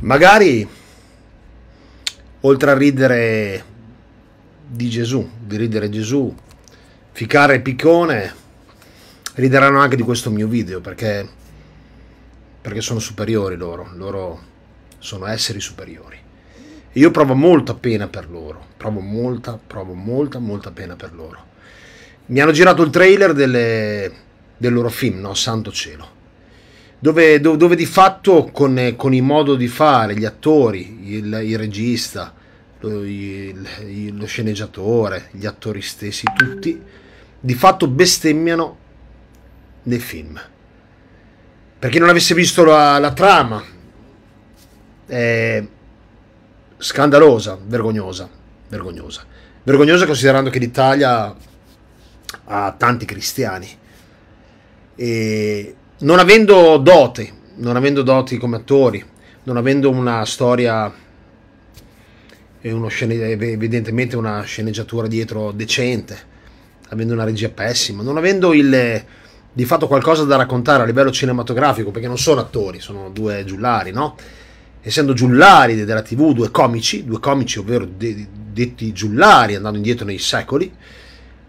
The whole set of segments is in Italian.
Magari, oltre a ridere di Gesù, di ridere Gesù, ficare piccone, rideranno anche di questo mio video, perché, perché sono superiori loro, loro sono esseri superiori. E io provo molta pena per loro, provo molta, provo molta, molta pena per loro. Mi hanno girato il trailer delle, del loro film, no? Santo cielo dove, dove, dove di fatto con, eh, con, il modo di fare, gli attori, il, il regista, lo, il, lo sceneggiatore, gli attori stessi, tutti, di fatto bestemmiano nel film. Per chi non avesse visto la, la trama, è scandalosa, vergognosa, vergognosa. Vergognosa considerando che l'Italia ha tanti cristiani e non avendo dote, non avendo doti come attori, non avendo una storia e uno evidentemente una sceneggiatura dietro decente, avendo una regia pessima, non avendo il, di fatto qualcosa da raccontare a livello cinematografico, perché non sono attori, sono due giullari, no? Essendo giullari della TV, due comici, due comici ovvero de- detti giullari andando indietro nei secoli,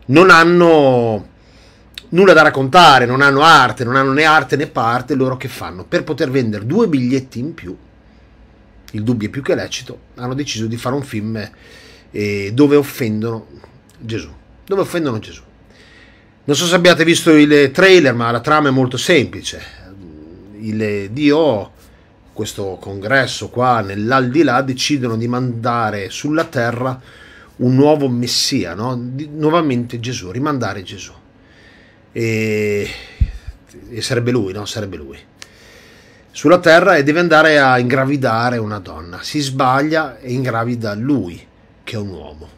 non hanno nulla da raccontare, non hanno arte, non hanno né arte né parte, loro che fanno? Per poter vendere due biglietti in più, il dubbio è più che lecito, hanno deciso di fare un film eh, dove offendono Gesù. Dove offendono Gesù. Non so se abbiate visto il trailer, ma la trama è molto semplice. Il Dio, questo congresso qua nell'aldilà, decidono di mandare sulla terra un nuovo Messia, no? di, nuovamente Gesù, rimandare Gesù e, e sarebbe lui, no? Sarebbe lui sulla terra e deve andare a ingravidare una donna. Si sbaglia e ingravida lui, che è un uomo.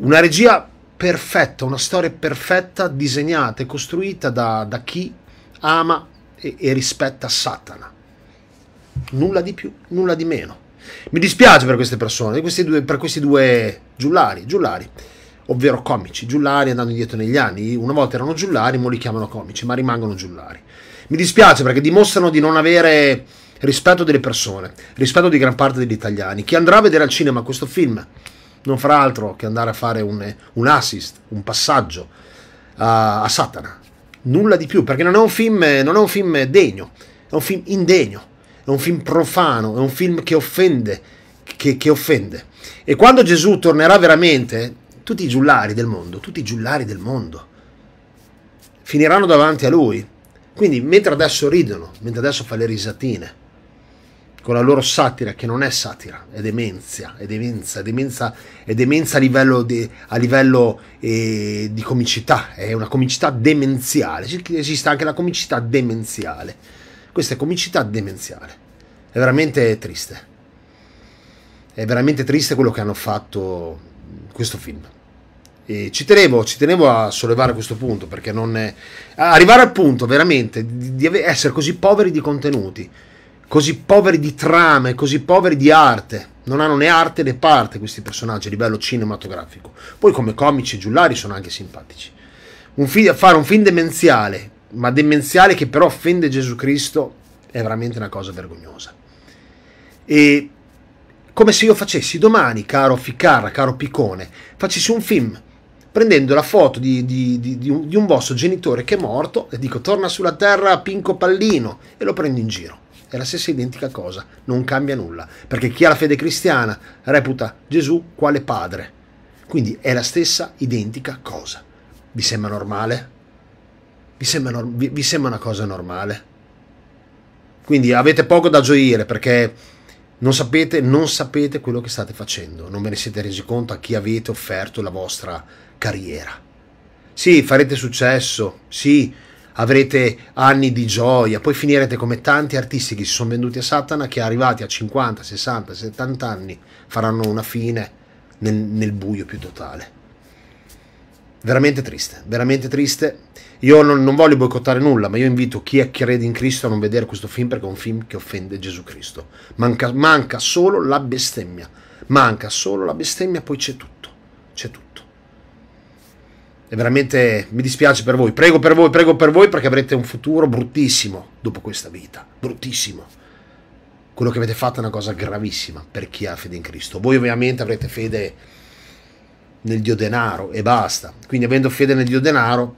Una regia perfetta, una storia perfetta, disegnata e costruita da, da chi ama e, e, rispetta Satana. Nulla di più, nulla di meno. Mi dispiace per queste persone, per questi due, per questi due giullari, giullari ovvero comici, giullari andando indietro negli anni. Una volta erano giullari, ora li chiamano comici, ma rimangono giullari. Mi dispiace perché dimostrano di non avere rispetto delle persone, rispetto di gran parte degli italiani. Chi andrà a vedere al cinema questo film non farà altro che andare a fare un, un assist, un passaggio a, a, Satana. Nulla di più, perché non è un film, non è un film degno, è un film indegno, è un film profano, è un film che offende, che, che offende. E quando Gesù tornerà veramente, tutti i giullari del mondo, tutti i giullari del mondo finiranno davanti a lui. Quindi mentre adesso ridono, mentre adesso fa le risatine, con la loro satira che non è satira, è demenzia, è demenza, è demenza, è demenza a livello, di, a livello eh, di, comicità, è una comicità demenziale, esiste anche la comicità demenziale, questa è comicità demenziale, è veramente triste, è veramente triste quello che hanno fatto questo film. E ci, tenevo, ci tenevo a sollevare questo punto perché non è... arrivare al punto veramente di, di essere così poveri di contenuti, così poveri di trame, così poveri di arte. Non hanno né arte né parte questi personaggi a livello cinematografico. Poi come comici e giullari sono anche simpatici. Un film, fare un film demenziale, ma demenziale che però offende Gesù Cristo, è veramente una cosa vergognosa. E come se io facessi domani, caro Ficcarra, caro Piccone, facessi un film prendendo la foto di, di, di, di, un, di un vostro genitore che è morto e dico torna sulla terra Pinco Pallino e lo prendo in giro. È la stessa identica cosa, non cambia nulla, perché chi ha la fede cristiana reputa Gesù quale padre. Quindi è la stessa identica cosa. Vi sembra normale? Vi sembra, vi, vi sembra una cosa normale? Quindi avete poco da gioire perché non sapete, non sapete quello che state facendo, non ve ne siete resi conto a chi avete offerto la vostra carriera. Sì, farete successo, sì, avrete anni di gioia, poi finirete come tanti artisti che si sono venduti a Satana che arrivati a 50, 60, 70 anni faranno una fine nel, nel buio più totale veramente triste, veramente triste. Io non, non, voglio boicottare nulla, ma io invito chi è crede in Cristo a non vedere questo film perché è un film che offende Gesù Cristo. Manca, manca solo la bestemmia, manca solo la bestemmia, poi c'è tutto, c'è tutto. E veramente mi dispiace per voi, prego per voi, prego per voi perché avrete un futuro bruttissimo dopo questa vita, bruttissimo. Quello che avete fatto è una cosa gravissima per chi ha fede in Cristo. Voi ovviamente avrete fede nel dio denaro e basta. Quindi avendo fede nel dio denaro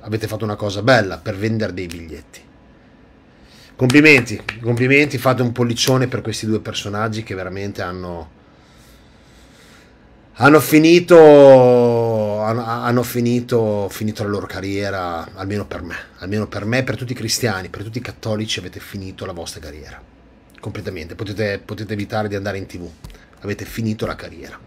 avete fatto una cosa bella per vendere dei biglietti. Complimenti, complimenti, fate un pollicione per questi due personaggi che veramente hanno hanno finito hanno, hanno finito, finito la loro carriera, almeno per me, almeno per me, per tutti i cristiani, per tutti i cattolici avete finito la vostra carriera. Completamente, potete, potete evitare di andare in tv, avete finito la carriera.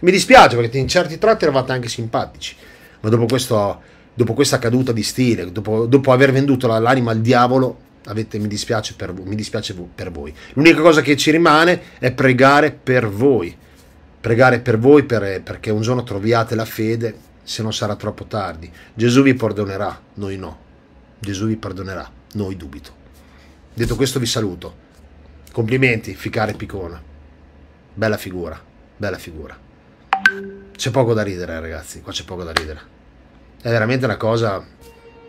Mi dispiace perché in certi tratti eravate anche simpatici, ma dopo, questo, dopo questa caduta di stile, dopo, dopo aver venduto l'anima al diavolo, avete, mi, dispiace per, mi dispiace per voi. L'unica cosa che ci rimane è pregare per voi, pregare per voi per, perché un giorno troviate la fede, se no sarà troppo tardi. Gesù vi perdonerà, noi no. Gesù vi perdonerà, noi dubito. Detto questo vi saluto. Complimenti, Ficare Picona. Bella figura, bella figura. C'è poco da ridere, ragazzi. Qua c'è poco da ridere. È veramente una cosa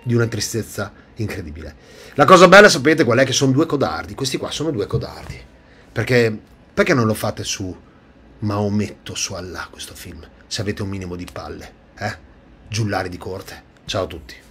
di una tristezza incredibile. La cosa bella, sapete qual è? Che sono due codardi. Questi qua sono due codardi. Perché, perché non lo fate su Maometto, su Allah, questo film? Se avete un minimo di palle, eh? Giullari di corte. Ciao a tutti.